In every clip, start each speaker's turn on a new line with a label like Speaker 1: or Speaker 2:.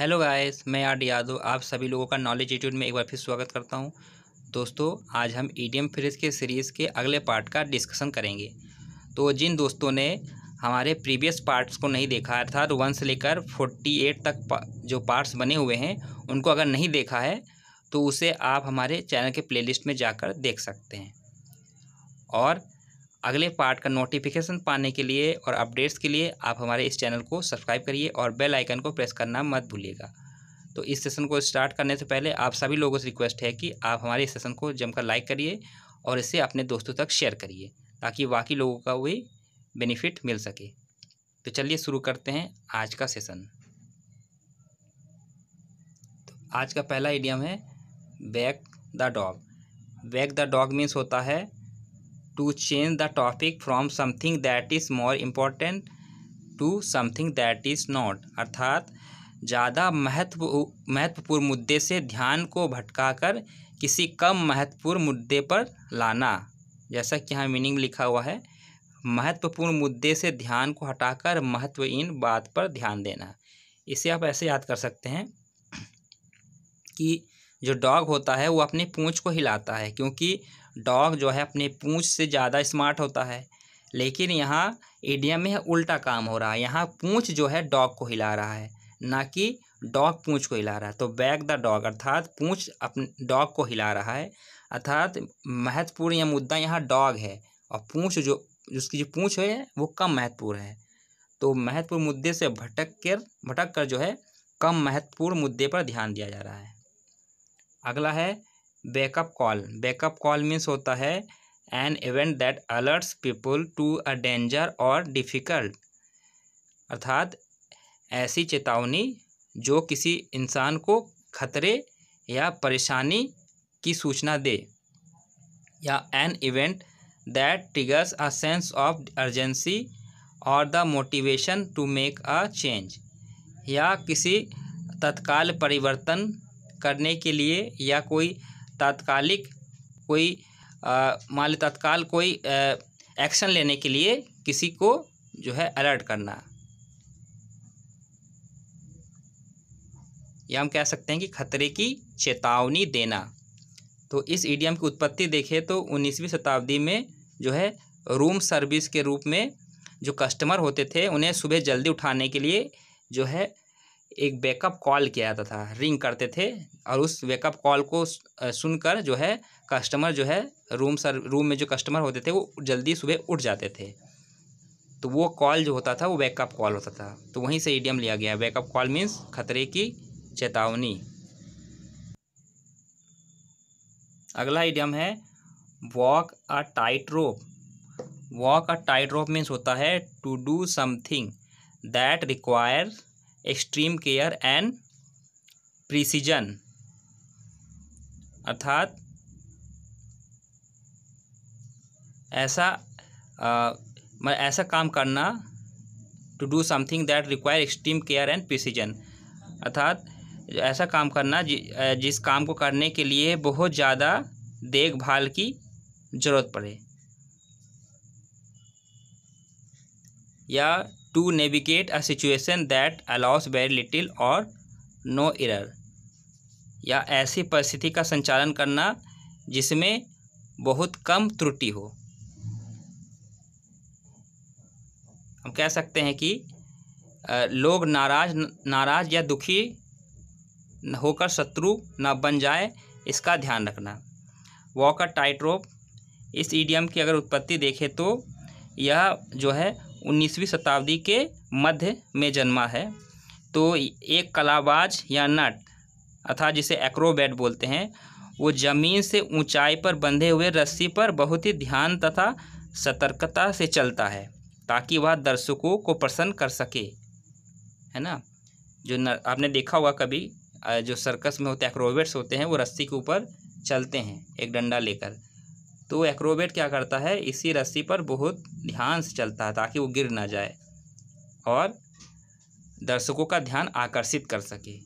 Speaker 1: hello guys मैं R Yadav आप सभी लोगों का नॉलेज यूट्यूब में एक बार फिर स्वागत करता हूं दोस्तों आज हम ईडीएम e फ्रेज के सीरीज़ के अगले पार्ट का डिस्कशन करेंगे तो जिन दोस्तों ने हमारे प्रीवियस पार्ट्स को नहीं देखा अर्थात वन से लेकर फोर्टी एट तक पा, जो पार्ट्स बने हुए हैं उनको अगर नहीं देखा है तो उसे आप हमारे चैनल के लिस्ट में जाकर देख सकते हैं और अगले पार्ट का नोटिफिकेशन पाने के लिए और अपडेट्स के लिए आप हमारे इस चैनल को सब्सक्राइब करिए और बेल आइकन को प्रेस करना मत भूलिएगा तो इस सेशन को स्टार्ट करने से पहले आप सभी लोगों से रिक्वेस्ट है कि आप हमारे इस सेशन को जमकर लाइक करिए और इसे अपने दोस्तों तक शेयर करिए ताकि बाकी लोगों का वही बेनिफिट मिल सके तो चलिए शुरू करते हैं आज का सेशन तो आज का पहला एडियम है back the dog back the dog means होता है to change the topic from something that is more important to something that is not अर्थात ज़्यादा महत्व महत्वपूर्ण मुद्दे से ध्यान को भटकाकर किसी कम महत्वपूर्ण मुद्दे पर लाना जैसा कि यहाँ मीनिंग लिखा हुआ है महत्वपूर्ण मुद्दे से ध्यान को हटाकर महत्वहीन बात पर ध्यान देना इसे आप ऐसे याद कर सकते हैं कि जो डॉग होता है वो अपनी पूँछ को हिलाता है क्योंकि डॉग जो है अपने पूँछ से ज़्यादा स्मार्ट होता है लेकिन यहाँ एडियम में उल्टा काम हो रहा है यहाँ पूँछ जो है डॉग को हिला रहा है ना कि डॉग पूँछ को हिला रहा है तो बैग द डॉग अर्थात पूँछ अपने डॉग को हिला रहा है अर्थात महत्वपूर्ण यह मुद्दा यहाँ डॉग है और पूँछ जो उसकी जो पूँछ है वो कम महत्वपूर्ण है तो महत्वपूर्ण मुद्दे से भटक कर भटक कर जो है कम महत्वपूर्ण मुद्दे पर ध्यान दिया जा रहा है अगला है backup call backup call means होता है an event that alerts people to a danger और डिफ़िकल्ट अर्थात ऐसी चेतावनी जो किसी इंसान को खतरे या परेशानी की सूचना दे या an event that triggers a sense of urgency और the motivation to make a change या किसी तत्काल परिवर्तन करने के लिए या कोई तात्कालिक कोई मान ली तत्काल कोई एक्शन लेने के लिए किसी को जो है अलर्ट करना या हम कह सकते हैं कि खतरे की चेतावनी देना तो इस ईडीएम की उत्पत्ति देखें तो 19वीं शताब्दी में जो है रूम सर्विस के रूप में जो कस्टमर होते थे उन्हें सुबह जल्दी उठाने के लिए जो है एक बैकअप कॉल किया जाता था रिंग करते थे और उस बैकअप कॉल को सुनकर जो है कस्टमर जो है रूम सर रूम में जो कस्टमर होते थे वो जल्दी सुबह उठ जाते थे तो वो कॉल जो होता था वो बैकअप कॉल होता था तो वहीं से ईडियम लिया गया बैकअप कॉल मीन्स खतरे की चेतावनी अगला ईडियम है walk a tight rope walk a tight rope means होता है to do something that require extreme care and precision अर्थात ऐसा आ, ऐसा काम करना to do something that require extreme care and precision अर्थात ऐसा काम करना जि, जिस काम को करने के लिए बहुत ज़्यादा देखभाल की ज़रूरत पड़े या to navigate a situation that allows very little और नो इरर या ऐसी परिस्थिति का संचालन करना जिसमें बहुत कम त्रुटि हो हम कह सकते हैं कि लोग नाराज नाराज या दुखी होकर शत्रु ना बन जाए इसका ध्यान रखना वॉकर टाइट रोप इस ईडियम की अगर उत्पत्ति देखें तो यह जो है उन्नीसवीं शताब्दी के मध्य में जन्मा है तो एक कलाबाज या नट अर्थात जिसे एक्रोबैट बोलते हैं वो ज़मीन से ऊंचाई पर बंधे हुए रस्सी पर बहुत ही ध्यान तथा सतर्कता से चलता है ताकि वह दर्शकों को प्रसन्न कर सके है ना जो न, आपने देखा होगा कभी जो सर्कस में होते एक्रोबेट्स होते हैं वो रस्सी के ऊपर चलते हैं एक डंडा लेकर तो एक्रोबेट क्या करता है इसी रस्सी पर बहुत ध्यान से चलता है ताकि वो गिर ना जाए और दर्शकों का ध्यान आकर्षित कर सके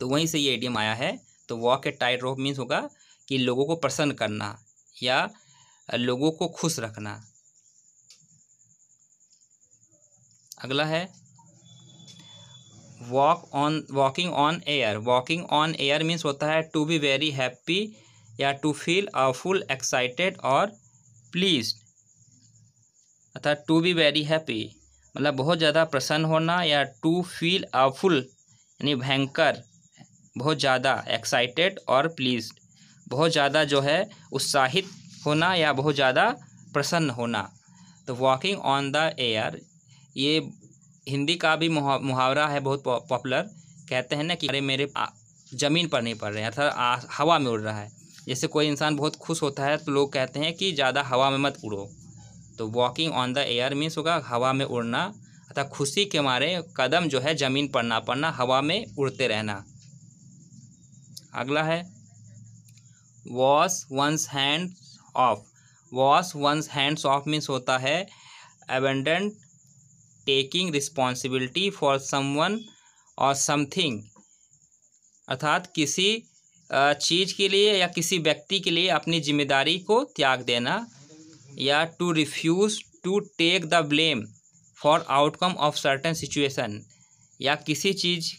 Speaker 1: तो वहीं से ये एडियम आया है तो walk a tight rope means होगा कि लोगों को प्रसन्न करना या लोगों को खुश रखना अगला है walk on walking on air walking on air means होता है टू बी वेरी हैप्पी या टू फील फुल एक्साइटेड और प्लीज अर्थात टू बी वेरी हैप्पी मतलब बहुत ज़्यादा प्रसन्न होना या टू फील फुल यानी भयंकर बहुत ज़्यादा एक्साइटेड और प्लीज बहुत ज़्यादा जो है उत्साहित होना या बहुत ज़्यादा प्रसन्न होना तो वॉकिंग ऑन द एयर ये हिंदी का भी मुहावरा है बहुत पॉपुलर कहते हैं ना कि अरे मेरे ज़मीन पर नहीं पड़ रहे हैं अर्थात हवा में उड़ रहा है जैसे कोई इंसान बहुत खुश होता है तो लोग कहते हैं कि ज़्यादा हवा में मत उड़ो तो walking on the air means होगा हवा में उड़ना अर्थात खुशी के मारे कदम जो है ज़मीन पर ना पड़ना हवा में उड़ते रहना अगला है wash one's hand off wash one's hands off means होता है abandoned taking responsibility for someone और समथिंग अर्थात किसी चीज़ के लिए या किसी व्यक्ति के लिए अपनी जिम्मेदारी को त्याग देना या to refuse to take the blame for outcome of certain situation या किसी चीज़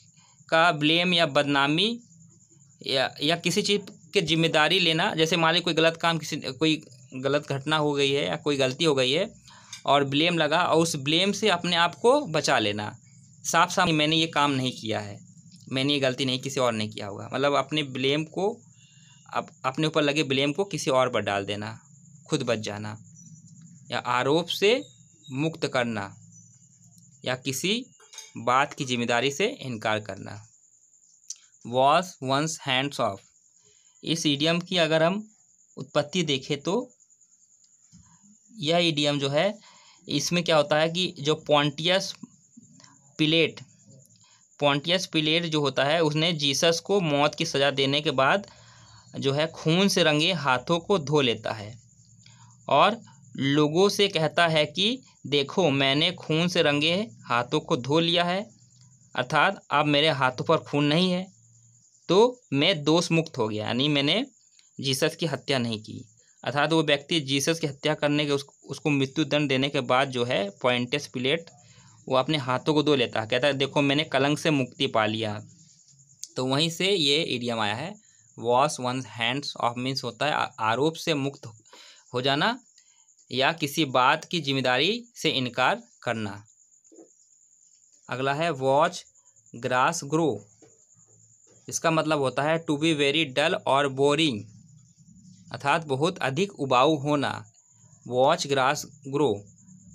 Speaker 1: का ब्लेम या बदनामी या या किसी चीज़ की जिम्मेदारी लेना जैसे मान ली कोई गलत काम किसी कोई गलत घटना हो गई है या कोई गलती हो गई है और ब्लेम लगा और उस ब्लेम से अपने आप को बचा लेना साफ साफ मैंने ये काम नहीं किया है मैंने ये गलती नहीं किसी और ने किया होगा मतलब अपने ब्लेम को अप, अपने ऊपर लगे ब्लेम को किसी और पर डाल देना खुद बच जाना या आरोप से मुक्त करना या किसी बात की जिम्मेदारी से इनकार करना वॉस वंस हैंड्स ऑफ इस ईडियम की अगर हम उत्पत्ति देखें तो यह ईडियम जो है इसमें क्या होता है कि जो पॉन्टियस पिलेट पॉन्टियस पिलेट जो होता है उसने जीसस को मौत की सज़ा देने के बाद जो है खून से रंगे हाथों को धो लेता है और लोगों से कहता है कि देखो मैंने खून से रंगे हाथों को धो लिया है अर्थात अब मेरे हाथों पर खून नहीं है तो मैं दोष मुक्त हो गया यानी मैंने जीसस की हत्या नहीं की अर्थात वो व्यक्ति जीसस की हत्या करने के उस, उसको मृत्यु दंड देने के बाद जो है पॉइंटस प्लेट वो अपने हाथों को धो लेता है कहता है देखो मैंने कलंक से मुक्ति पा लिया तो वहीं से ये एडियम आया है wash one hands off means होता है आरोप से मुक्त हो जाना या किसी बात की जिम्मेदारी से इनकार करना अगला है वॉच ग्रास ग्रो इसका मतलब होता है टू बी वेरी डल और बोरिंग अर्थात बहुत अधिक उबाऊ होना वॉच ग्रास ग्रो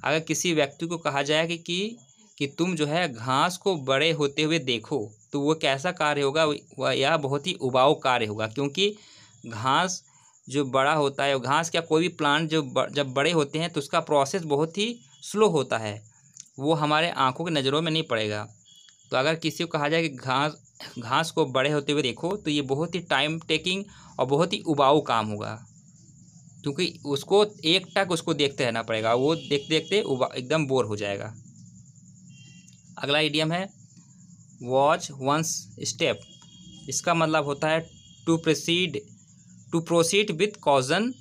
Speaker 1: अगर किसी व्यक्ति को कहा जाए कि, कि कि तुम जो है घास को बड़े होते हुए देखो तो वो कैसा कार्य होगा वह यह बहुत ही उबाऊ कार्य होगा क्योंकि घास जो बड़ा होता है घास क्या कोई भी प्लांट जो ब, जब बड़े होते हैं तो उसका प्रोसेस बहुत ही स्लो होता है वो हमारे आँखों की नज़रों में नहीं पड़ेगा तो अगर किसी को कहा जाए कि घास घास को बड़े होते हुए देखो तो ये बहुत ही टाइम टेकिंग और बहुत ही उबाऊ काम होगा क्योंकि उसको एक टक उसको देखते रहना पड़ेगा वो देखते देखते एकदम बोर हो जाएगा अगला इडियम है वॉच वंस स्टेप इसका मतलब होता है to proceed to proceed with caution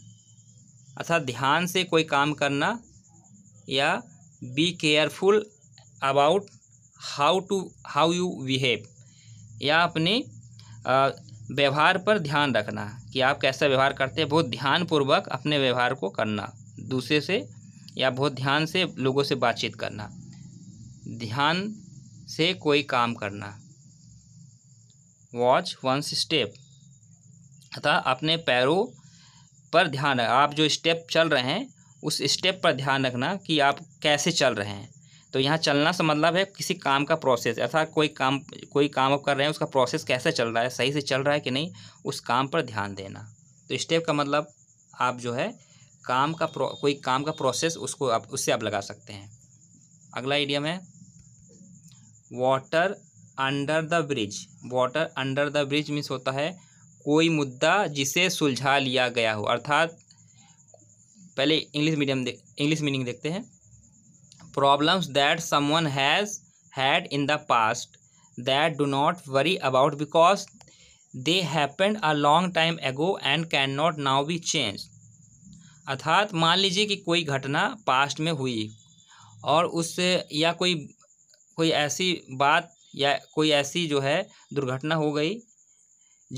Speaker 1: अर्थात ध्यान से कोई काम करना या be careful about how to how you behave या अपने व्यवहार पर ध्यान रखना कि आप कैसा व्यवहार करते हैं बहुत ध्यानपूर्वक अपने व्यवहार को करना दूसरे से या बहुत ध्यान से लोगों से बातचीत करना ध्यान से कोई काम करना वॉच वंस स्टेप अथा अपने पैरों पर ध्यान आप जो स्टेप चल रहे हैं उस स्टेप पर ध्यान रखना कि आप कैसे चल रहे हैं तो यहाँ चलना से मतलब है किसी काम का प्रोसेस अर्थात कोई काम कोई काम आप कर रहे हैं उसका प्रोसेस कैसे चल रहा है सही से चल रहा है कि नहीं उस काम पर ध्यान देना तो स्टेप का मतलब आप जो है काम का कोई काम का प्रोसेस उसको आप उससे आप लगा सकते हैं अगला एडियम है water under the bridge water under the bridge means होता है कोई मुद्दा जिसे सुलझा लिया गया हो अर्थात पहले इंग्लिश मीडियम इंग्लिश मीनिंग देखते हैं problems that someone has had in the past that do not worry about because they they a long time ago and can not now be change अर्थात मान लीजिए कि कोई घटना पास्ट में हुई और उससे या कोई कोई ऐसी बात या कोई ऐसी जो है दुर्घटना हो गई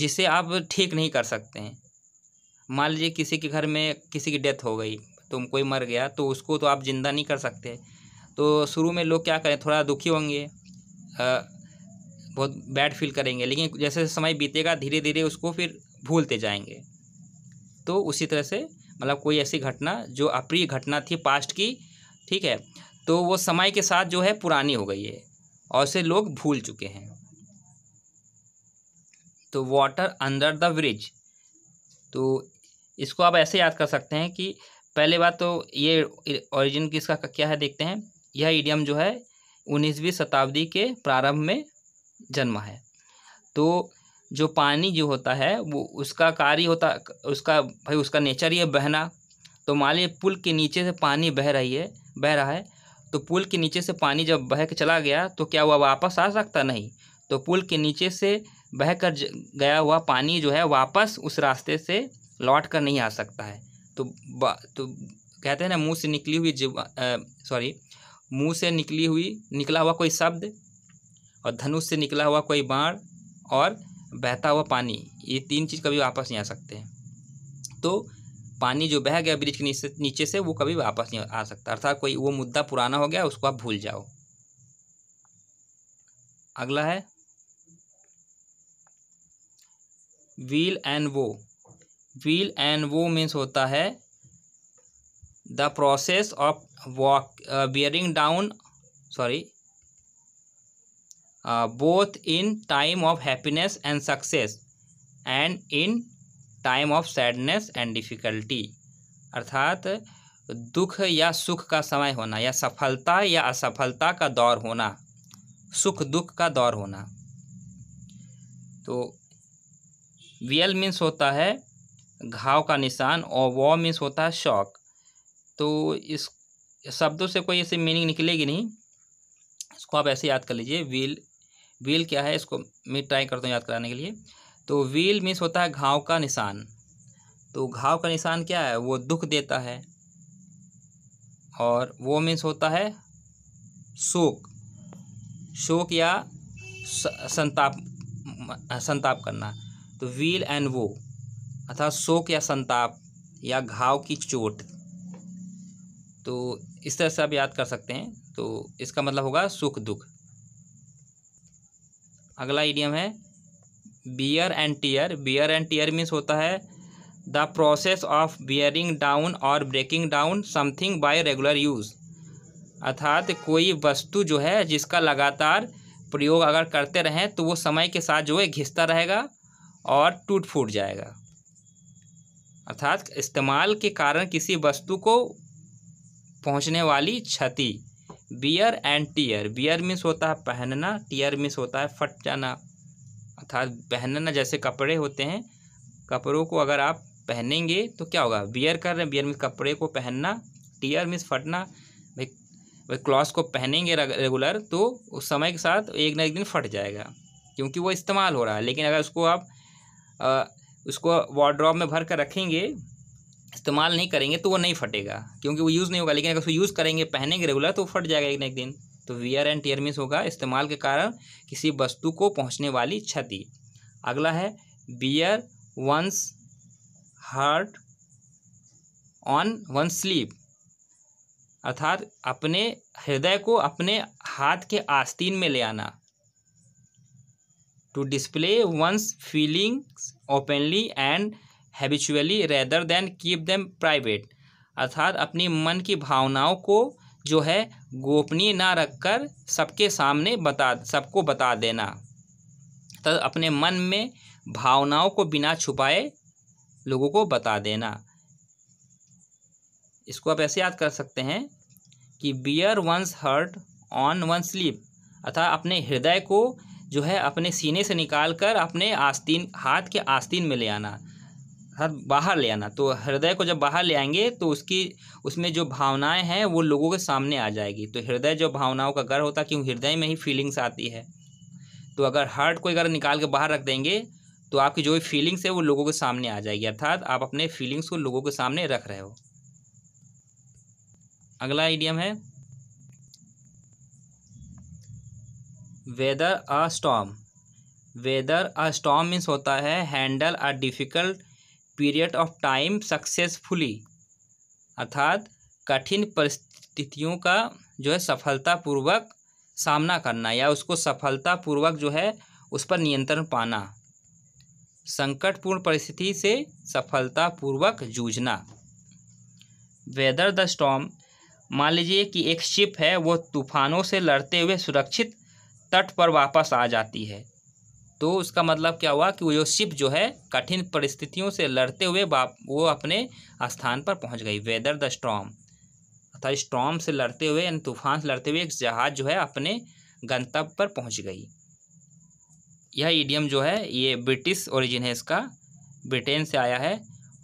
Speaker 1: जिसे आप ठीक नहीं कर सकते हैं मान लीजिए किसी के घर में किसी की डेथ हो गई तो कोई मर गया तो उसको तो आप ज़िंदा नहीं कर सकते तो शुरू में लोग क्या करें थोड़ा दुखी होंगे बहुत बैड फील करेंगे लेकिन जैसे समय बीतेगा धीरे धीरे उसको फिर भूलते जाएंगे तो उसी तरह से मतलब कोई ऐसी घटना जो अप्रिय घटना थी पास्ट की ठीक है तो वो समय के साथ जो है पुरानी हो गई है और उसे लोग भूल चुके हैं तो वाटर अंडर द ब्रिज तो इसको आप ऐसे याद कर सकते हैं कि पहले बात तो ये ओरिजिन किसका क्या है देखते हैं यह ईडियम जो है उन्नीसवीं शताब्दी के प्रारंभ में जन्मा है तो जो पानी जो होता है वो उसका कार्य होता उसका भाई उसका नेचर ही है बहना तो मान लीजिए पुल के नीचे से पानी बह रही है बह रहा है तो पुल के नीचे से पानी जब बह के चला गया तो क्या हुआ वापस आ सकता नहीं तो पुल के नीचे से बह कर गया हुआ पानी जो है वापस उस रास्ते से लौट कर नहीं आ सकता है तो तो कहते हैं ना मुँह से निकली हुई जीवा सॉरी मुंह से निकली हुई निकला हुआ कोई शब्द और धनुष से निकला हुआ कोई बाण और बहता हुआ पानी ये तीन चीज़ कभी वापस नहीं आ सकते हैं तो पानी जो बह गया ब्रिज के नीचे नीचे से वो कभी वापस नहीं आ सकता अर्थात कोई वो मुद्दा पुराना हो गया उसको आप भूल जाओ अगला है व्हील एंड वो व्हील एंड वो मीन्स होता है the process of walk uh, bearing down sorry uh, both in time of happiness and success and in time of sadness and difficulty अर्थात दुख या सुख का समय होना या सफलता या असफलता का दौर होना सुख दुख का दौर होना तो वियल मीन्स होता है घाव का निशान और वॉ मीन्स होता है शौक तो इस शब्दों से कोई ऐसी मीनिंग निकलेगी नहीं इसको आप ऐसे याद कर लीजिए व्हील व्हील क्या है इसको मैं ट्राई करता हूँ याद कराने के लिए तो व्हील मीन्स होता है घाव का निशान तो घाव का निशान क्या है वो दुख देता है और वो मीन्स होता है शोक शोक या संताप संताप करना तो व्हील एंड वो अर्थात शोक या संताप या घाव की चोट तो इस तरह से आप याद कर सकते हैं तो इसका मतलब होगा सुख दुख अगला इडियम है wear and tear wear and tear means होता है the process of wearing down और breaking down something by regular use अर्थात कोई वस्तु जो है जिसका लगातार प्रयोग अगर करते रहें तो वो समय के साथ जो है घिसता रहेगा और टूट फूट जाएगा अर्थात इस्तेमाल के कारण किसी वस्तु को पहुंचने वाली क्षति wear and tear wear means होता है पहनना टीयर मिस होता है फट जाना अर्थात पहनना जैसे कपड़े होते हैं कपड़ों को अगर आप पहनेंगे तो क्या होगा बियर कर रहे हैं बियर मिस कपड़े को पहनना टीयर मिस फटना भाई भाई क्लॉथ को पहनेंगे रेगुलर तो उस समय के साथ एक ना एक दिन फट जाएगा क्योंकि वो इस्तेमाल हो रहा है लेकिन अगर उसको आप आ, उसको वार्ड्रॉप में भर कर रखेंगे इस्तेमाल नहीं करेंगे तो वो नहीं फटेगा क्योंकि वो यूज़ नहीं होगा लेकिन अगर उसको यूज़ करेंगे पहनेंगे रेगुलर तो फट जाएगा एक ना एक दिन तो वियर एंड टीयर मिस होगा इस्तेमाल के कारण किसी वस्तु को पहुंचने वाली क्षति अगला है wear one's heart on one sleeve अर्थात अपने हृदय को अपने हाथ के आस्तीन में ले आना to display one's feelings openly and habitually rather than keep them private अर्थात अपनी मन की भावनाओं को जो है गोपनीय ना रखकर सबके सामने बता सबको बता देना तो अपने मन में भावनाओं को बिना छुपाए लोगों को बता देना इसको आप ऐसे याद कर सकते हैं कि wear one's heart on one sleeve अर्थात अपने हृदय को जो है अपने सीने से निकाल कर अपने आस्तीन हाथ के आस्तीन में ले आना हर बाहर ले आना तो हृदय को जब बाहर ले आएंगे तो उसकी उसमें जो भावनाएं हैं वो लोगों के सामने आ जाएगी तो हृदय जो भावनाओं का घर होता है क्योंकि हृदय में ही फीलिंग्स आती है तो अगर हार्ट को अगर निकाल के बाहर रख देंगे तो आपकी जो भी फीलिंग्स है वो लोगों के सामने आ जाएगी अर्थात आप अपने फीलिंग्स को लोगों के सामने रख रहे हो अगला आइडियम है weather a storm weather a storm means होता है handle a difficult period of time successfully अर्थात कठिन परिस्थितियों का जो है सफलतापूर्वक सामना करना या उसको सफलतापूर्वक जो है उस पर नियंत्रण पाना संकटपूर्ण परिस्थिति से सफलतापूर्वक जूझना वेदर द स्टॉम मान लीजिए कि एक शिप है वो तूफानों से लड़ते हुए सुरक्षित तट पर वापस आ जाती है तो उसका मतलब क्या हुआ कि वो शिप जो है कठिन परिस्थितियों से लड़ते हुए वो अपने स्थान पर पहुंच गई वेदर द स्ट्रॉम अर्थात स्ट्रॉम से लड़ते हुए यानी तूफान से लड़ते हुए एक जहाज़ जो है अपने गंतव्य पर पहुंच गई यह ईडियम जो है ये ब्रिटिश ओरिजिन है इसका ब्रिटेन से आया है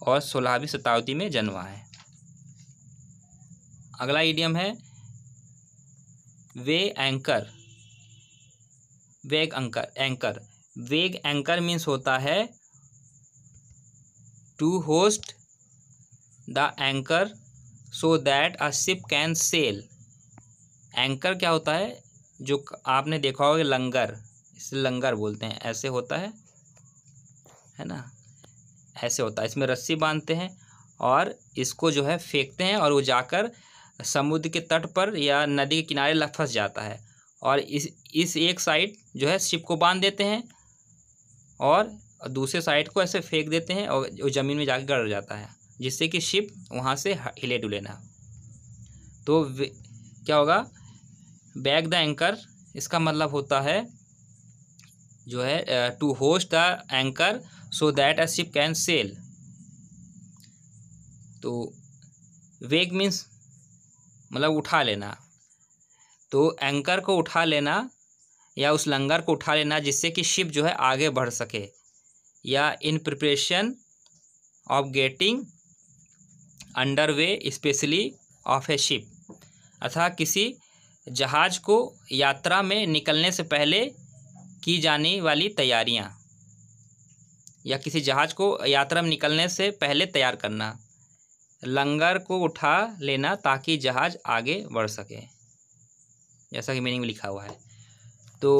Speaker 1: और सोलहवीं शताब्दी में जन्मा है अगला ईडियम है weigh anchor weigh anchor anchor weigh anchor means होता है to hoist the anchor so that a ship can sail anchor क्या होता है जो आपने देखा होगा लंगर इसे लंगर बोलते हैं ऐसे होता है है ना ऐसे होता है इसमें रस्सी बांधते हैं और इसको जो है फेंकते हैं और वो जाकर समुद्र के तट पर या नदी के किनारे लफस जाता है और इस इस एक साइड जो है शिप को बांध देते हैं और दूसरे साइड को ऐसे फेंक देते हैं और ज़मीन में जाकर गड़ जाता है जिससे कि शिप वहाँ से हिले डुले ना तो क्या होगा बैक द एंकर इसका मतलब होता है जो है to hoist the anchor so that a ship can sail तो वेग मीन्स मतलब उठा लेना तो एंकर को उठा लेना या उस लंगर को उठा लेना जिससे कि शिप जो है आगे बढ़ सके या in preparation of getting under way specially of a ship अर्थात किसी जहाज को यात्रा में निकलने से पहले की जाने वाली तैयारियां या किसी जहाज को यात्रा में निकलने से पहले तैयार करना लंगर को उठा लेना ताकि जहाज आगे बढ़ सके जैसा कि मीनिंग में लिखा हुआ है तो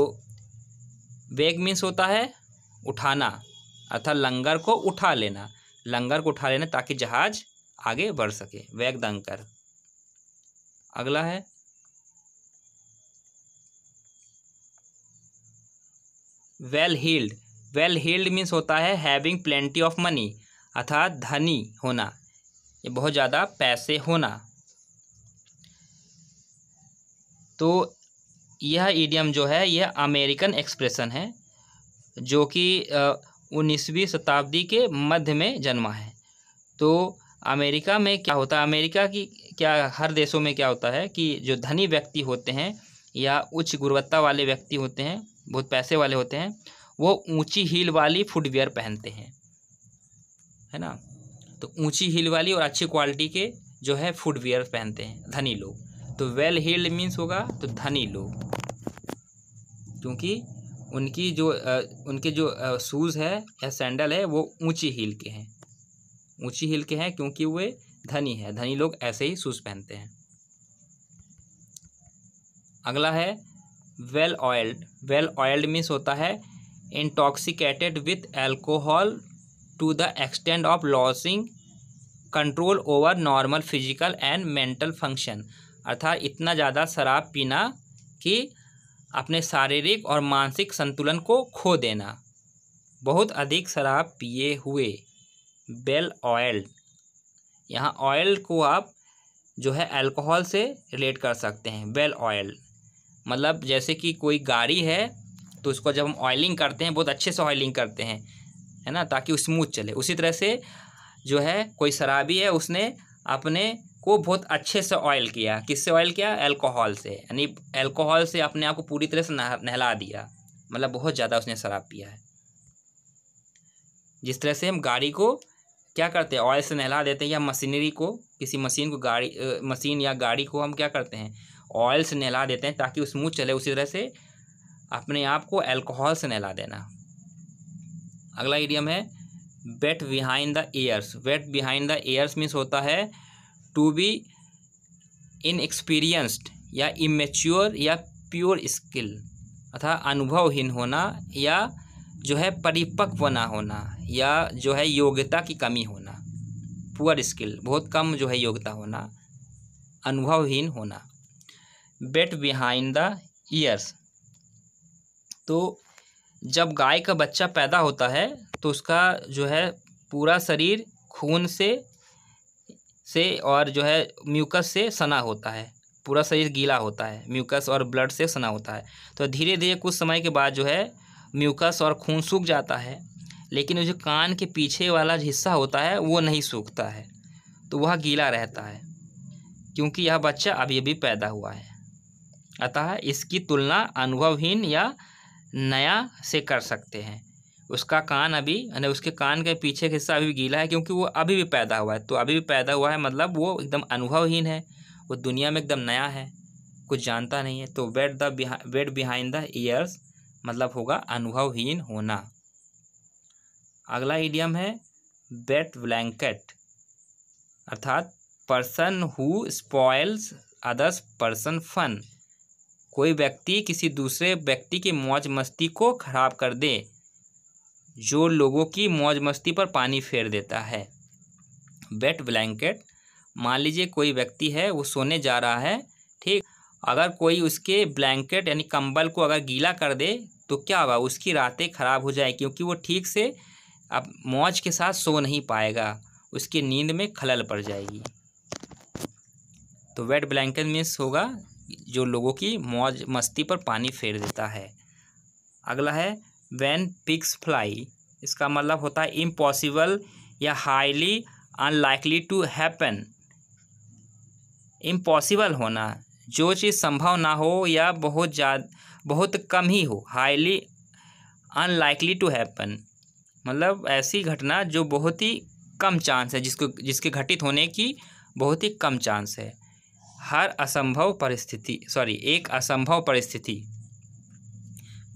Speaker 1: वेग मीन्स होता है उठाना अर्थात लंगर को उठा लेना लंगर को उठा लेना ताकि जहाज आगे बढ़ सके वेग दंकर अगला है well heeled well heeled means होता है हैविंग प्लेंटी ऑफ मनी अर्थात धनी होना ये बहुत ज़्यादा पैसे होना तो यह ईडियम जो है यह अमेरिकन एक्सप्रेशन है जो कि उन्नीसवीं शताब्दी के मध्य में जन्मा है तो अमेरिका में क्या होता है अमेरिका की क्या हर देशों में क्या होता है कि जो धनी व्यक्ति होते हैं या उच्च गुणवत्ता वाले व्यक्ति होते हैं बहुत पैसे वाले होते हैं वो ऊंची हील वाली फुटवेयर पहनते हैं है ना तो ऊंची हील वाली और अच्छी क्वालिटी के जो है फुटवेयर पहनते हैं धनी लोग तो वेल हील्ड मीन्स होगा तो धनी लोग क्योंकि उनकी जो उनके जो शूज़ है या सैंडल है वो ऊंची हील के हैं ऊंची हील के हैं क्योंकि वे धनी है धनी लोग ऐसे ही शूज़ पहनते हैं अगला है well oiled well oiled means होता है intoxicated with alcohol to the extent of losing control over normal physical and mental function अर्थात इतना ज़्यादा शराब पीना कि अपने शारीरिक और मानसिक संतुलन को खो देना बहुत अधिक शराब पिए हुए बेल ऑयल यहाँ ऑयल को आप जो है अल्कोहल से रिलेट कर सकते हैं बेल ऑयल मतलब जैसे कि कोई गाड़ी है तो उसको जब हम ऑयलिंग करते हैं बहुत अच्छे से ऑयलिंग करते हैं है ना ताकि स्मूथ चले उसी तरह से जो है कोई शराबी है उसने अपने को बहुत अच्छे से ऑयल किया किससे ऑयल किया अल्कोहल से यानी अल्कोहल से अपने आप को पूरी तरह से नहला दिया मतलब बहुत ज़्यादा उसने शराब पिया है जिस तरह से हम गाड़ी को क्या करते हैं ऑयल से नहला देते हैं या मशीनरी को किसी मशीन को गाड़ी मशीन या गाड़ी को हम क्या करते हैं ऑयल से नहला देते हैं ताकि स्मूथ चले उसी तरह से अपने आप को एल्कोहल से नहला देना अगला एडियम है wet behind the ears wet behind the ears means होता है टू बी इनएक्सपीरियंस्ड या इमेच्योर या प्योर स्किल अर्थात अनुभवहीन होना या जो है परिपक्व ना होना या जो है योग्यता की कमी होना पुअर स्किल बहुत कम जो है योग्यता होना अनुभवहीन होना बेट बिहाइंड द ईयर्स तो जब गाय का बच्चा पैदा होता है तो उसका जो है पूरा शरीर खून से से और जो है म्यूकस से सना होता है पूरा शरीर गीला होता है म्यूकस और ब्लड से सना होता है तो धीरे धीरे कुछ समय के बाद जो है म्यूकस और खून सूख जाता है लेकिन जो कान के पीछे वाला हिस्सा होता है वो नहीं सूखता है तो वह गीला रहता है क्योंकि यह बच्चा अभी अभी पैदा हुआ है अतः इसकी तुलना अनुभवहीन या नया से कर सकते हैं उसका कान अभी यानी उसके कान के पीछे का हिस्सा अभी गीला है क्योंकि वो अभी भी पैदा हुआ है तो अभी भी पैदा हुआ है मतलब वो एकदम अनुभवहीन है वो दुनिया में एकदम नया है कुछ जानता नहीं है तो wet the wet behind the ears मतलब होगा अनुभवहीन होना अगला इडियम है बेट ब्लैंकेट अर्थात person who spoils others person fun कोई व्यक्ति किसी दूसरे व्यक्ति की मौज मस्ती को खराब कर दे जो लोगों की मौज मस्ती पर पानी फेर देता है बेट ब्लैंकेट मान लीजिए कोई व्यक्ति है वो सोने जा रहा है ठीक अगर कोई उसके ब्लैंकेट यानी कंबल को अगर गीला कर दे तो क्या होगा उसकी रातें खराब हो जाए क्योंकि वो ठीक से अब मौज के साथ सो नहीं पाएगा उसकी नींद में खलल पड़ जाएगी तो वेट ब्लैंकेट मीन्स होगा जो लोगों की मौज मस्ती पर पानी फेर देता है अगला है वैन पिक्स फ्लाई इसका मतलब होता है इम्पॉसिबल या highly unlikely to happen impossible होना जो चीज़ संभव ना हो या बहुत ज़्यादा बहुत कम ही हो हाईली अनलाइकली टू हैपन मतलब ऐसी घटना जो बहुत ही कम चांस है जिसको जिसके घटित होने की बहुत ही कम चांस है हर असंभव परिस्थिति सॉरी एक असंभव परिस्थिति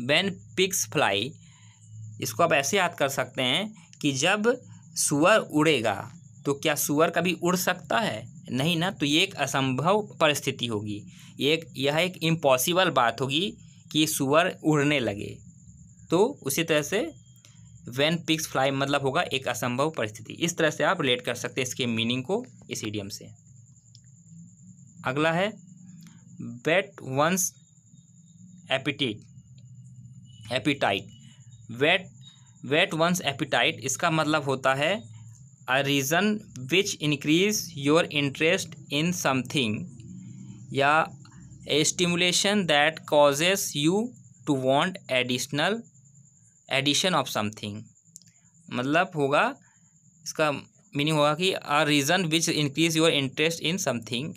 Speaker 1: वैन पिक्स फ्लाई इसको आप ऐसे याद कर सकते हैं कि जब सुअर उड़ेगा तो क्या सुअर कभी उड़ सकता है नहीं ना तो ये एक असंभव परिस्थिति होगी एक यह एक इम्पॉसिबल बात होगी कि सुअर उड़ने लगे तो उसी तरह से वैन पिक्स फ्लाई मतलब होगा एक असंभव परिस्थिति इस तरह से आप रिलेट कर सकते हैं इसके मीनिंग को इस ईडियम से अगला है whet one's appetite appetite whet whet one's appetite इसका मतलब होता है a reason which increase your interest in something या a stimulation that causes you to want additional addition of something मतलब होगा इसका मीनिंग होगा कि a reason which increase your interest in something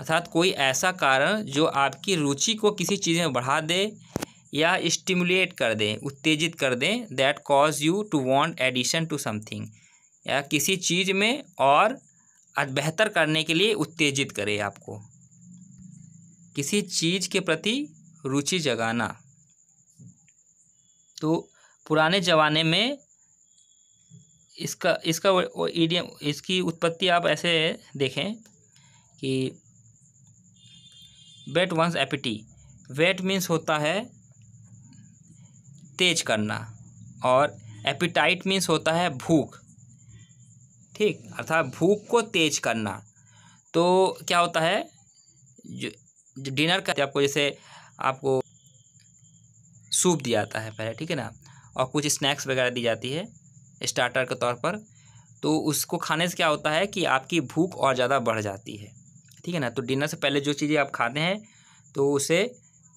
Speaker 1: अर्थात कोई ऐसा कारण जो आपकी रुचि को किसी चीज़ में बढ़ा दे या स्टिमुलेट कर दें उत्तेजित कर दें that cause you to want addition to something या किसी चीज़ में और बेहतर करने के लिए उत्तेजित करे आपको किसी चीज़ के प्रति रुचि जगाना तो पुराने ज़माने में इसका इसका ईडियम इसकी उत्पत्ति आप ऐसे देखें कि whet one's appetite whet means होता है तेज करना और एपिटाइट मीन्स होता है भूख ठीक अर्थात भूख को तेज करना तो क्या होता है जो, जो डिनर करते आपको जैसे आपको सूप दिया जाता है पहले ठीक है ना और कुछ स्नैक्स वगैरह दी जाती है स्टार्टर के तौर पर तो उसको खाने से क्या होता है कि आपकी भूख और ज़्यादा बढ़ जाती है ठीक है ना तो डिनर से पहले जो चीज़ें आप खाते हैं तो उसे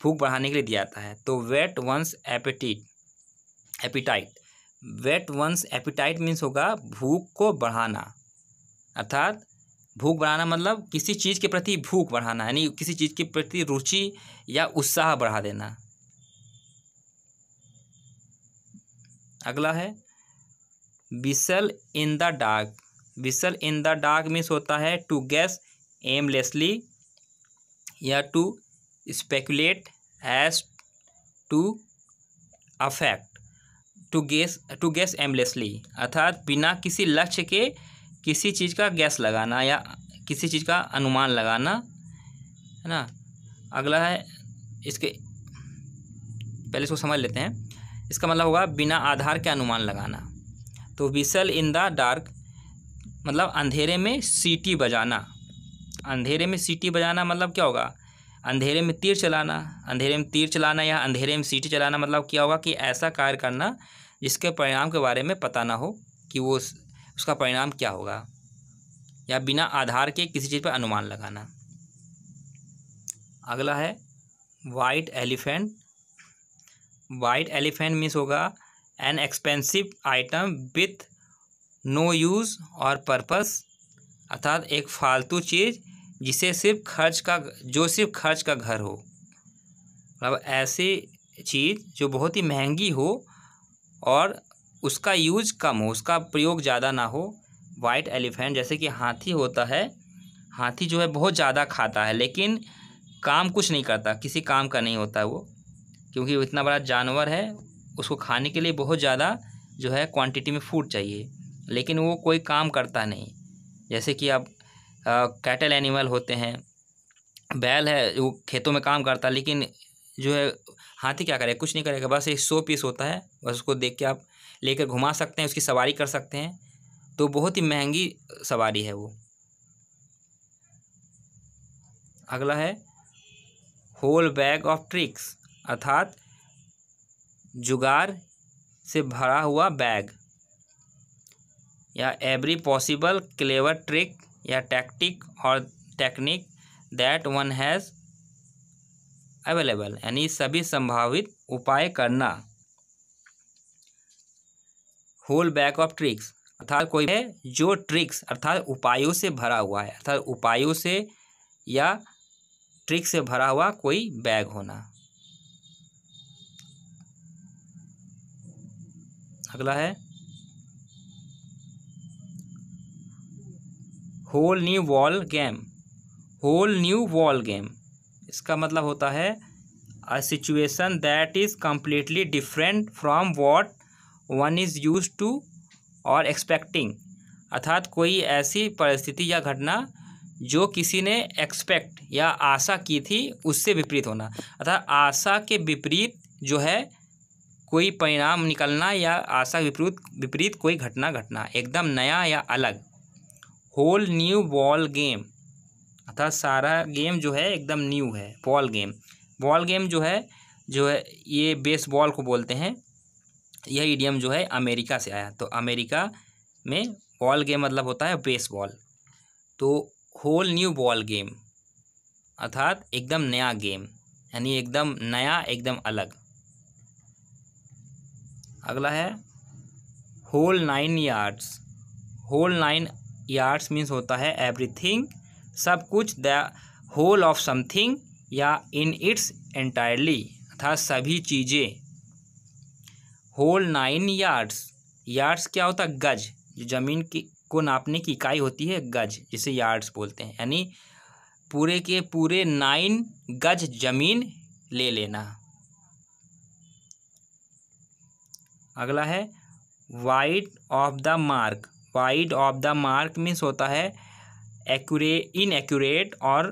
Speaker 1: भूख बढ़ाने के लिए दिया जाता है तो whet one's appetite appetite whet one's appetite means होगा भूख को बढ़ाना अर्थात भूख बढ़ाना मतलब किसी चीज़ के प्रति भूख बढ़ाना यानी किसी चीज़ के प्रति रुचि या उत्साह बढ़ा देना अगला है whistle in the dark whistle in the dark means होता है टू गैस एमलेसली या to speculate as to affect to guess to guess aimlessly अर्थात बिना किसी लक्ष्य के किसी चीज़ का गैस लगाना या किसी चीज़ का अनुमान लगाना है ना अगला है इसके पहले इसको समझ लेते हैं इसका मतलब होगा बिना आधार के अनुमान लगाना तो विसल इन द डार्क मतलब अंधेरे में सीटी बजाना अंधेरे में सीटी बजाना मतलब क्या होगा अंधेरे में तीर चलाना अंधेरे में तीर चलाना या अंधेरे में सीटी चलाना मतलब क्या होगा कि ऐसा कार्य करना जिसके परिणाम के बारे में पता ना हो कि वो उसका परिणाम क्या होगा या बिना आधार के किसी चीज़ पर अनुमान लगाना अगला है white elephant white elephant means होगा an expensive item with no use और पर्पस अर्थात एक फालतू चीज़ जिसे सिर्फ खर्च का जो सिर्फ खर्च का घर हो मतलब ऐसे चीज़ जो बहुत ही महंगी हो और उसका यूज कम हो उसका प्रयोग ज़्यादा ना हो वाइट एलिफेंट जैसे कि हाथी होता है हाथी जो है बहुत ज़्यादा खाता है लेकिन काम कुछ नहीं करता किसी काम का नहीं होता वो क्योंकि वो इतना बड़ा जानवर है उसको खाने के लिए बहुत ज़्यादा जो है क्वांटिटी में फूड चाहिए लेकिन वो कोई काम करता नहीं जैसे कि आप कैटल एनिमल होते हैं बैल है वो खेतों में काम करता है लेकिन जो है हाथी क्या करेगा कुछ नहीं करेगा बस एक सो पीस होता है बस उसको देख के आप लेकर घुमा सकते हैं उसकी सवारी कर सकते हैं तो बहुत ही महंगी सवारी है वो अगला है होल बैग ऑफ ट्रिक्स अर्थात जुगार से भरा हुआ बैग या एवरी पॉसिबल क्लेवर ट्रिक या टैक्टिक और technique that one has available यानी सभी संभावित उपाय करना होल बैक ऑफ ट्रिक्स अर्थात कोई है जो ट्रिक्स अर्थात उपायों से भरा हुआ है अर्थात उपायों से या ट्रिक से भरा हुआ कोई बैग होना अगला है whole new ball game whole new ball game इसका मतलब होता है a situation that is completely different from what one is used to और एक्सपेक्टिंग अर्थात कोई ऐसी परिस्थिति या घटना जो किसी ने एक्सपेक्ट या आशा की थी उससे विपरीत होना अर्थात आशा के विपरीत जो है कोई परिणाम निकलना या आशा विपरीत विपरीत कोई घटना घटना एकदम नया या अलग होल न्यू बॉल गेम अर्थात सारा गेम जो है एकदम न्यू है बॉल गेम बॉल गेम जो है जो है ये बेसबॉल को बोलते हैं यह इडियम जो है अमेरिका से आया तो अमेरिका में बॉल गेम मतलब होता है बेसबॉल तो होल न्यू बॉल गेम अर्थात एकदम नया गेम यानी एकदम नया एकदम अलग अगला है whole nine yards whole nine yards means होता है एवरीथिंग सब कुछ द होल ऑफ समथिंग या इन इट्स एंटायरली अर्थात सभी चीज़ें होल नाइन यार्ड्स यार्ड्स क्या होता है गज जो ज़मीन की को नापने की इकाई होती है गज जिसे यार्ड्स बोलते हैं यानी पूरे के पूरे नाइन गज ज़मीन ले लेना अगला है wide of the mark wide of the mark means होता है एक्यूरे इनएक्यूरेट और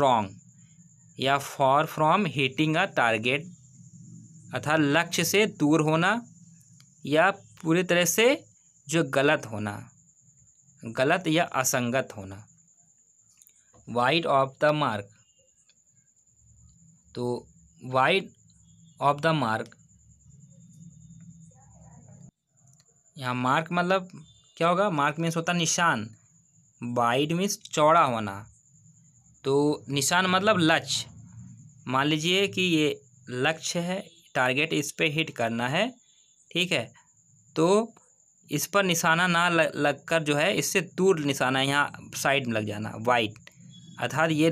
Speaker 1: रॉन्ग या far from hitting a target अर्थात लक्ष्य से दूर होना या पूरी तरह से जो गलत होना गलत या असंगत होना वाइड ऑफ द मार्क तो वाइड ऑफ द मार्क यहाँ मार्क मतलब क्या होगा मार्क मीन्स होता निशान वाइड मीन्स चौड़ा होना तो निशान मतलब लक्ष्य मान लीजिए कि ये लक्ष्य है टारगेट इस पर हिट करना है ठीक है तो इस पर निशाना ना लग कर जो है इससे दूर निशाना यहाँ साइड में लग जाना वाइट अर्थात ये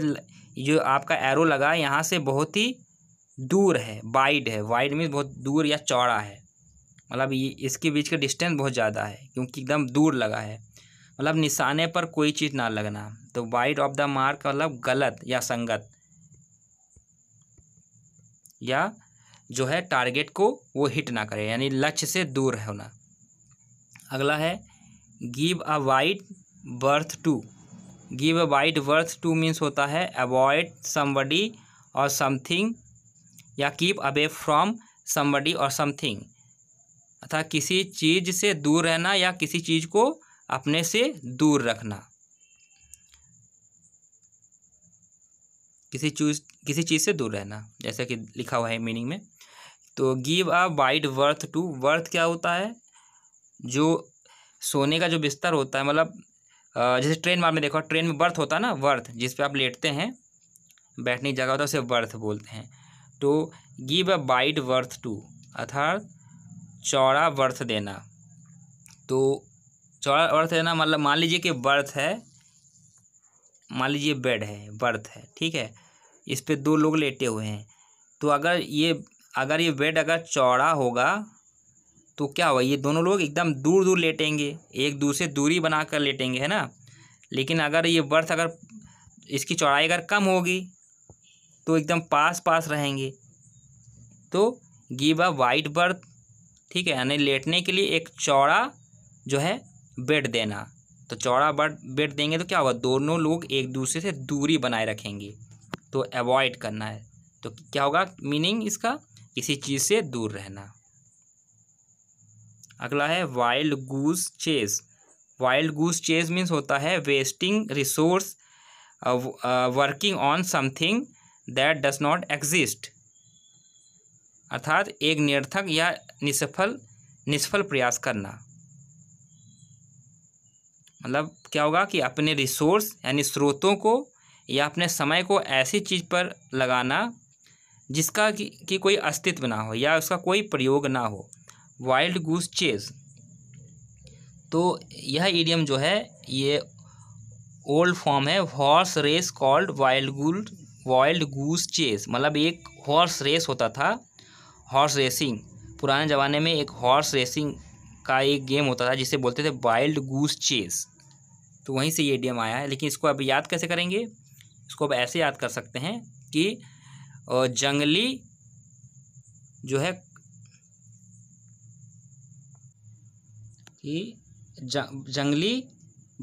Speaker 1: जो आपका एरो लगा यहाँ से बहुत ही दूर है वाइड है वाइड मीन्स बहुत दूर या चौड़ा है मतलब ये इसके बीच का डिस्टेंस बहुत ज़्यादा है क्योंकि एकदम दूर लगा है मतलब निशाने पर कोई चीज़ ना लगना तो वाइड ऑफ द मार्क मतलब गलत या संगत या जो है टारगेट को वो हिट ना करे यानी लक्ष्य से दूर होना अगला है give a wide berth to give a wide berth to means होता है अवॉइड समबडी और समथिंग या कीप अवे फ्रॉम समबडी और समथिंग अर्थात किसी चीज़ से दूर रहना या किसी चीज़ को अपने से दूर रखना किसी चीज किसी चीज़ से दूर रहना जैसा कि लिखा हुआ है मीनिंग में तो give a wide berth to berth क्या होता है जो सोने का जो बिस्तर होता है मतलब जैसे ट्रेन में आपने देखा ट्रेन में बर्थ होता है ना वर्थ जिस पे आप लेटते हैं बैठने की जगह होता है उसे वर्थ बोलते हैं तो give a wide berth to अर्थात चौड़ा बर्थ देना तो चौड़ा बर्थ देना मतलब मान लीजिए कि बर्थ है मान लीजिए बेड है बर्थ है ठीक है इस पर दो लोग लेटे हुए हैं तो अगर ये अगर ये बेड अगर चौड़ा होगा तो क्या होगा ये दोनों लोग एकदम दूर दूर लेटेंगे एक दूसरे दूरी बना कर लेटेंगे है ना लेकिन अगर ये बर्थ अगर इसकी चौड़ाई अगर कम होगी तो एकदम पास पास रहेंगे तो गिव अ वाइट बर्थ ठीक है यानी लेटने के लिए एक चौड़ा जो है बेड देना तो चौड़ा बेड बेड देंगे तो क्या होगा दोनों लोग एक दूसरे से दूरी बनाए रखेंगे तो अवॉइड करना है तो क्या होगा मीनिंग इसका किसी चीज़ से दूर रहना अगला है wild goose chase wild goose chase means होता है wasting resource working on something that does not exist अर्थात एक निर्थक या निष्फल निष्फल प्रयास करना मतलब क्या होगा कि अपने रिसोर्स यानी स्रोतों को या अपने समय को ऐसी चीज़ पर लगाना जिसका कि, कि कोई अस्तित्व ना हो या उसका कोई प्रयोग ना हो वाइल्ड गूस चेज तो यह इडियम जो है ये ओल्ड फॉर्म है horse race called wild goose wild goose chase मतलब एक हॉर्स रेस होता था हॉर्स रेसिंग पुराने ज़माने में एक हॉर्स रेसिंग का एक गेम होता था जिसे बोलते थे वाइल्ड गूस चेस तो वहीं से ये गेम आया है लेकिन इसको अब याद कैसे करेंगे इसको अब ऐसे याद कर सकते हैं कि जंगली जो है कि जंगली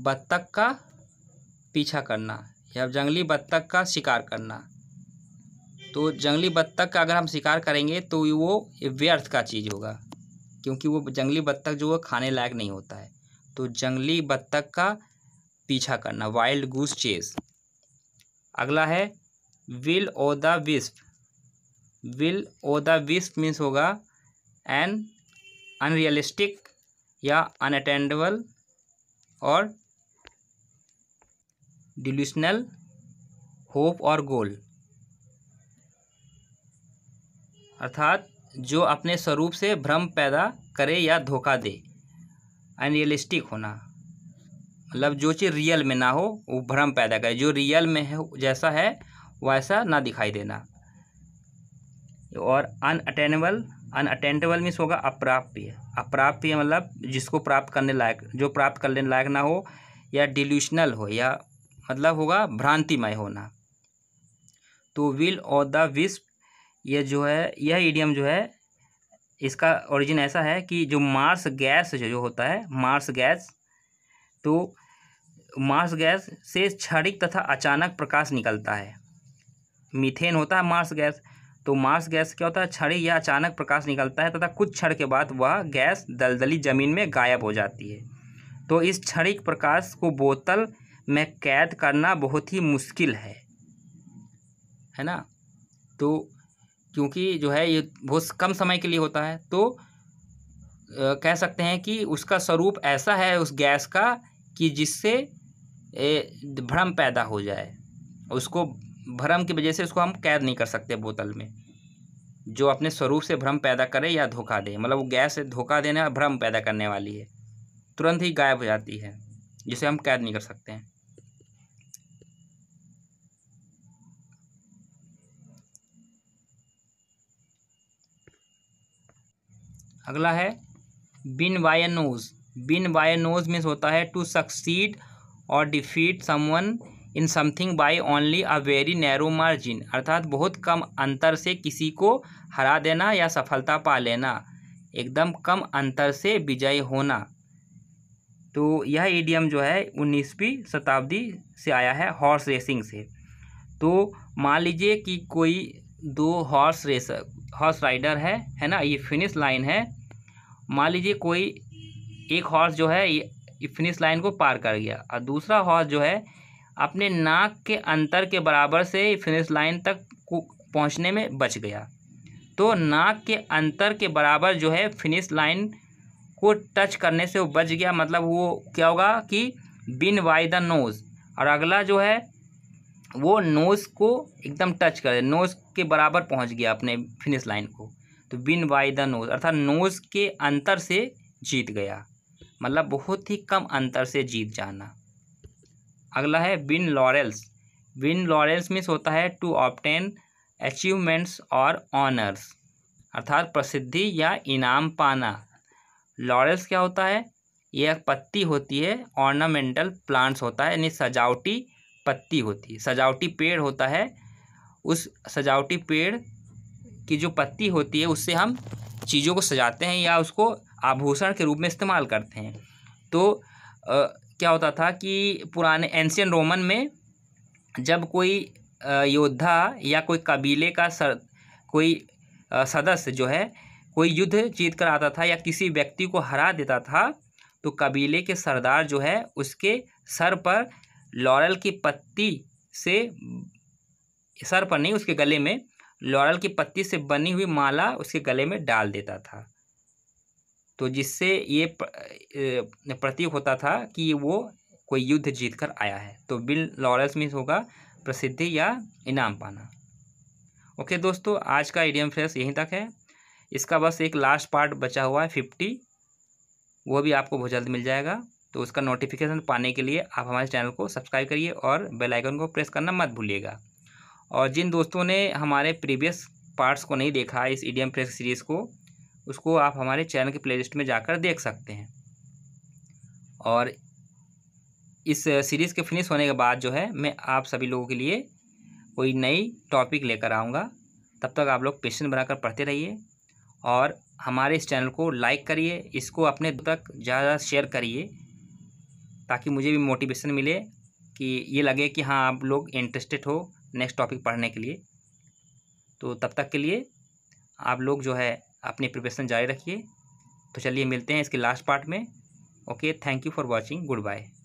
Speaker 1: बत्तख का पीछा करना या जंगली बत्तख का शिकार करना तो जंगली बत्तख का अगर हम शिकार करेंगे तो वो व्यर्थ का चीज़ होगा क्योंकि वो जंगली बत्तख जो है खाने लायक नहीं होता है तो जंगली बत्तख का पीछा करना वाइल्ड गूस चेस अगला है will o the wisp will o the wisp means होगा एन अनरियलिस्टिक या अनअटेंडेबल और डिल्यूशनल होप और गोल अर्थात जो अपने स्वरूप से भ्रम पैदा करे या धोखा दे अनरियलिस्टिक होना मतलब जो चीज़ रियल में ना हो वो भ्रम पैदा करे जो रियल में है जैसा है वैसा ना दिखाई देना और अनअटेनेबल अनअटेंटेबल मीन्स होगा अप्राप्य अप्राप्य मतलब जिसको प्राप्त करने लायक जो प्राप्त करने लायक ना हो या डिल्यूशनल हो या मतलब होगा भ्रांतिमय होना तो विल और द विश यह जो है यह ईडियम जो है इसका ओरिजिन ऐसा है कि जो मार्स गैस जो होता है मार्स गैस तो मार्स गैस से क्षणिक तथा अचानक प्रकाश निकलता है मीथेन होता है मार्स गैस तो मार्स गैस क्या होता है क्षणिक या अचानक प्रकाश निकलता है तथा कुछ क्षण के बाद वह गैस दलदली जमीन में गायब हो जाती है तो इस क्षणिक प्रकाश को बोतल में कैद करना बहुत ही मुश्किल है है ना तो क्योंकि जो है ये बहुत कम समय के लिए होता है तो कह सकते हैं कि उसका स्वरूप ऐसा है उस गैस का कि जिससे भ्रम पैदा हो जाए उसको भ्रम की वजह से उसको हम कैद नहीं कर सकते बोतल में जो अपने स्वरूप से भ्रम पैदा करे या धोखा दे मतलब वो गैस धोखा देने भ्रम पैदा करने वाली है तुरंत ही गायब हो जाती है जिसे हम कैद नहीं कर सकते हैं अगला है win by nose win by nose means होता है टू सक्सीड और defeat someone in something by only a very narrow margin अर्थात बहुत कम अंतर से किसी को हरा देना या सफलता पा लेना एकदम कम अंतर से विजय होना तो यह ईडियम जो है उन्नीसवीं शताब्दी से आया है हॉर्स रेसिंग से तो मान लीजिए कि कोई दो हॉर्स रेसर हॉर्स राइडर है है ना ये फिनिश लाइन है मान लीजिए कोई एक हॉर्स जो है फिनिश लाइन को पार कर गया और दूसरा हॉर्स जो है अपने नाक के अंतर के बराबर से फिनिश लाइन तक पहुंचने में बच गया तो नाक के अंतर के बराबर जो है फिनिश लाइन को टच करने से वो बच गया मतलब वो क्या होगा कि बिन वाई द नोज़ और अगला जो है वो नोज़ को एकदम टच कर नोज़ के बराबर पहुंच गया अपने फिनिश लाइन को तो विन बाई द नोज अर्थात नोज के अंतर से जीत गया मतलब बहुत ही कम अंतर से जीत जाना अगला है win laurels win laurels means होता है टू ऑप्टेन अचीवमेंट्स और ऑनर्स अर्थात प्रसिद्धि या इनाम पाना लॉरेंस क्या होता है यह पत्ती होती है ऑर्नामेंटल प्लांट्स होता है यानी सजावटी पत्ती होती है सजावटी पेड़ होता है उस सजावटी पेड़ की जो पत्ती होती है उससे हम चीज़ों को सजाते हैं या उसको आभूषण के रूप में इस्तेमाल करते हैं तो आ, क्या होता था कि पुराने एंशियन रोमन में जब कोई योद्धा या कोई कबीले का सर कोई सदस्य जो है कोई युद्ध जीत कर आता था या किसी व्यक्ति को हरा देता था तो कबीले के सरदार जो है उसके सर पर लॉरल की पत्ती से सर पर नहीं उसके गले में लॉरल की पत्ती से बनी हुई माला उसके गले में डाल देता था तो जिससे ये प्रतीक होता था कि वो कोई युद्ध जीत कर आया है तो बिल लॉरल्स मीन्स होगा प्रसिद्धि या इनाम पाना ओके दोस्तों आज का एडियम फ्रेस यहीं तक है इसका बस एक लास्ट पार्ट बचा हुआ है फिफ्टी वो भी आपको बहुत जल्द मिल जाएगा तो उसका नोटिफिकेशन पाने के लिए आप हमारे चैनल को सब्सक्राइब करिए और बेल आइकन को प्रेस करना मत भूलिएगा और जिन दोस्तों ने हमारे प्रीवियस पार्ट्स को नहीं देखा इस ईडीएम फ्रेस सीरीज़ को उसको आप हमारे चैनल के प्लेलिस्ट में जाकर देख सकते हैं और इस सीरीज़ के फिनिश होने के बाद जो है मैं आप सभी लोगों के लिए कोई नई टॉपिक लेकर आऊँगा तब तक आप लोग पेशेंट बनाकर पढ़ते रहिए और हमारे इस चैनल को लाइक करिए इसको अपने तक ज़्यादा शेयर करिए ताकि मुझे भी मोटिवेशन मिले कि ये लगे कि हाँ आप लोग इंटरेस्टेड हो नेक्स्ट टॉपिक पढ़ने के लिए तो तब तक के लिए आप लोग जो है अपनी प्रिपरेशन जारी रखिए तो चलिए मिलते हैं इसके लास्ट पार्ट में okay thank you for watching good bye